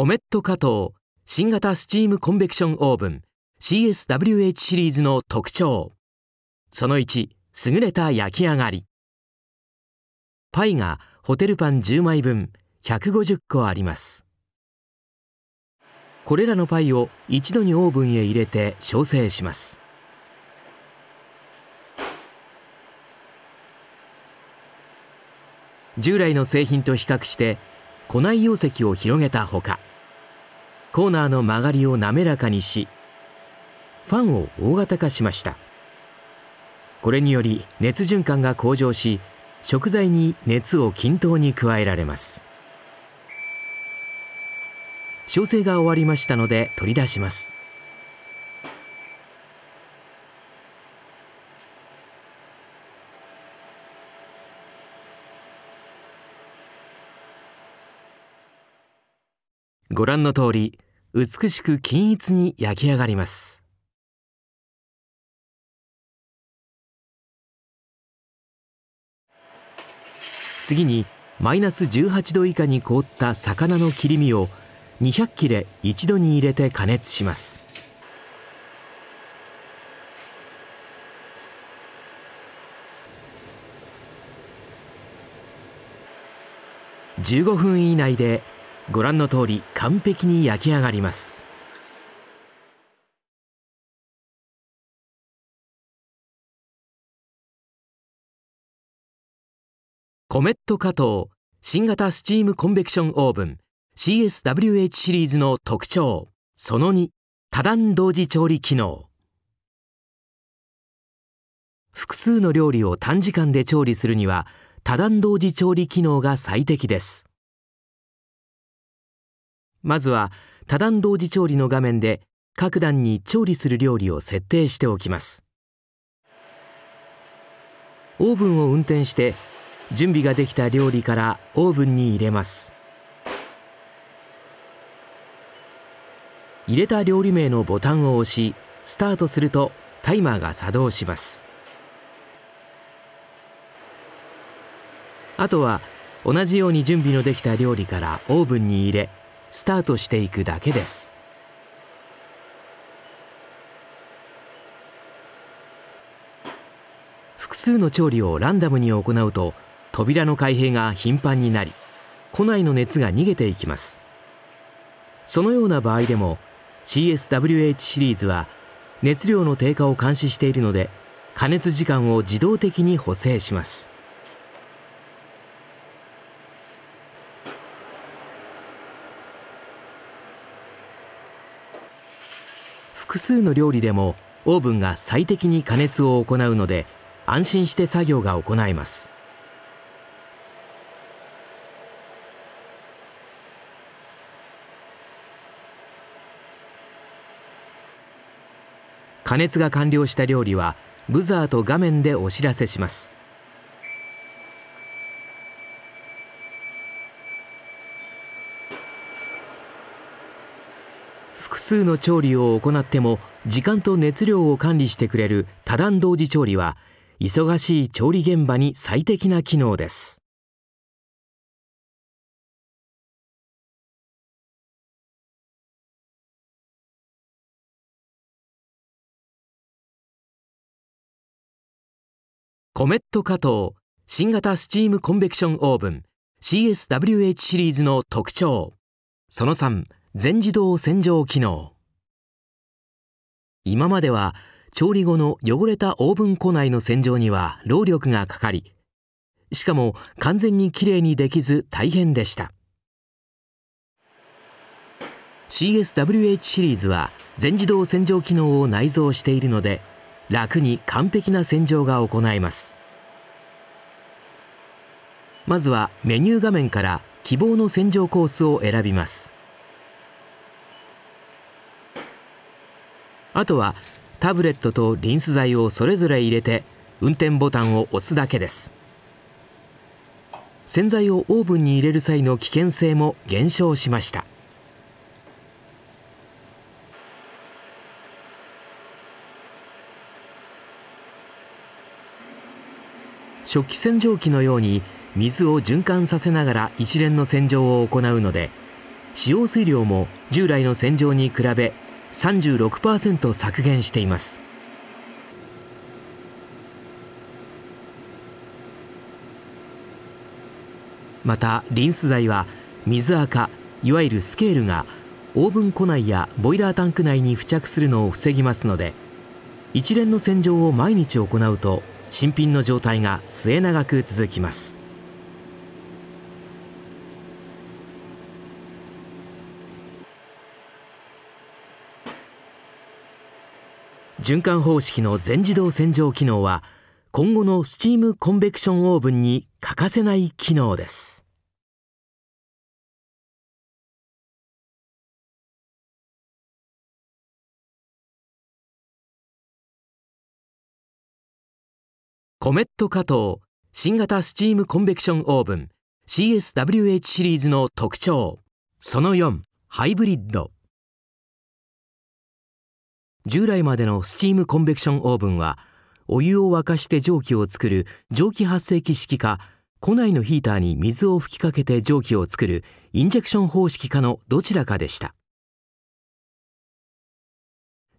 コメット加藤新型スチームコンベクションオーブン CSWH シリーズの特徴その1優れた焼き上がりパイがホテルパン10枚分150個ありますこれらのパイを一度にオーブンへ入れて焼成します従来の製品と比較して庫内容積を広げたほかコーナーの曲がりを滑らかにしファンを大型化しましたこれにより熱循環が向上し食材に熱を均等に加えられます調整が終わりましたので取り出しますご覧の通り美しく均一に焼き上がります次にマイナス18度以下に凍った魚の切り身を200切れ一度に入れて加熱します15分以内でご覧の通り完璧に焼き上がりますコメット加藤新型スチームコンベクションオーブン CSWH シリーズの特徴その2多段同時調理機能複数の料理を短時間で調理するには多段同時調理機能が最適ですまずは多段同時調理の画面で各段に調理する料理を設定しておきますオーブンを運転して準備ができた料理からオーブンに入れます入れた料理名のボタンを押しスタートするとタイマーが作動しますあとは同じように準備のできた料理からオーブンに入れスタートしていくだけです複数の調理をランダムに行うと扉の開閉が頻繁になり庫内の熱が逃げていきますそのような場合でも CSWH シリーズは熱量の低下を監視しているので加熱時間を自動的に補正します複数の料理でもオーブンが最適に加熱を行うので安心して作業が行えます加熱が完了した料理はブザーと画面でお知らせします数の調理を行っても時間と熱量を管理してくれる多段同時調理は忙しい調理現場に最適な機能ですコメット加藤新型スチームコンベクションオーブン CSWH シリーズの特徴その3全自動洗浄機能今までは調理後の汚れたオーブン庫内の洗浄には労力がかかりしかも完全にきれいにできず大変でした CSWH シリーズは全自動洗浄機能を内蔵しているので楽に完璧な洗浄が行えますまずはメニュー画面から希望の洗浄コースを選びますあとはタブレットとリンス剤をそれぞれ入れて運転ボタンを押すだけです洗剤をオーブンに入れる際の危険性も減少しました食器洗浄機のように水を循環させながら一連の洗浄を行うので使用水量も従来の洗浄に比べ36%削減していますまたリンス剤は水垢いわゆるスケールがオーブン庫内やボイラータンク内に付着するのを防ぎますので一連の洗浄を毎日行うと新品の状態が末永く続きます循環方式の全自動洗浄機能は今後のスチームコンベクションオーブンに欠かせない機能ですコメット加藤新型スチームコンベクションオーブン CSWH シリーズの特徴その4ハイブリッド従来までのスチームコンベクションオーブンはお湯を沸かして蒸気を作る蒸気発生器式か庫内のヒーターに水を吹きかけて蒸気を作るインジェクション方式かのどちらかでした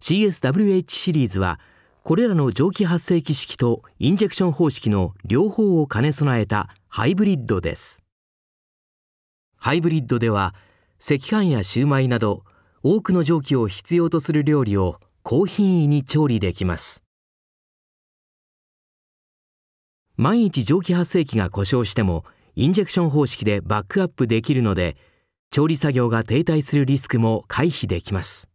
CSWH シリーズはこれらの蒸気発生器式とインジェクション方式の両方を兼ね備えたハイブリッドですハイブリッドでは赤飯やシューマイなど多くの蒸気を必要とする料理を高品位に調理できます万一蒸気発生器が故障してもインジェクション方式でバックアップできるので調理作業が停滞するリスクも回避できます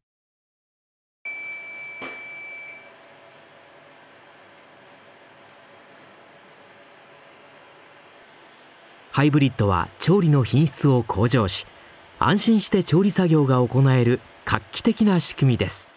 ハイブリッドは調理の品質を向上し安心して調理作業が行える画期的な仕組みです